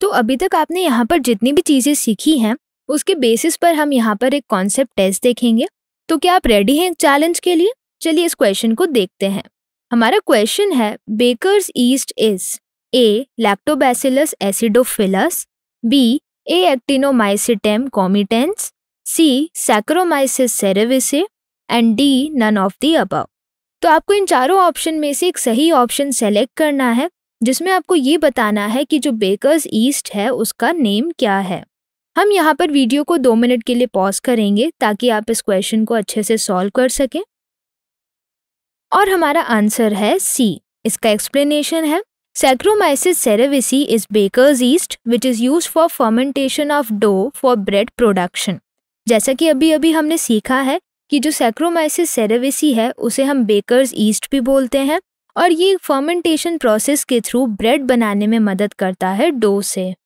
तो अभी तक आपने यहाँ पर जितनी भी चीज़ें सीखी हैं उसके बेसिस पर हम यहाँ पर एक कॉन्सेप्ट टेस्ट देखेंगे तो क्या आप रेडी हैं चैलेंज के लिए चलिए इस क्वेश्चन को देखते हैं हमारा क्वेश्चन है baker's yeast is a lactobacillus acidophilus B A actinomycetemcomitans C saccharomyces cerevisiae and D none of the above तो आपको इन चारों ऑप्शन में से एक सही ऑप्शन सेलेक्ट करना है जिसमें आपको ये बताना है कि जो बेकर्स ईस्ट है उसका नेम क्या है हम यहाँ पर वीडियो को दो मिनट के लिए पॉज करेंगे ताकि आप इस क्वेश्चन को अच्छे से सॉल्व कर सकें और हमारा आंसर है सी इसका एक्सप्लेनेशन है saccharomyces cerevisiae is baker's yeast which is use for fermentation of dough for bread production जैसा कि अभी अभी हमने सीखा है कि जो सैक्रोमाइसिस सेरेविसी है उसे हम बेकर्स ईस्ट भी बोलते हैं और ये फर्मेंटेशन प्रोसेस के थ्रू ब्रेड बनाने में मदद करता है डो से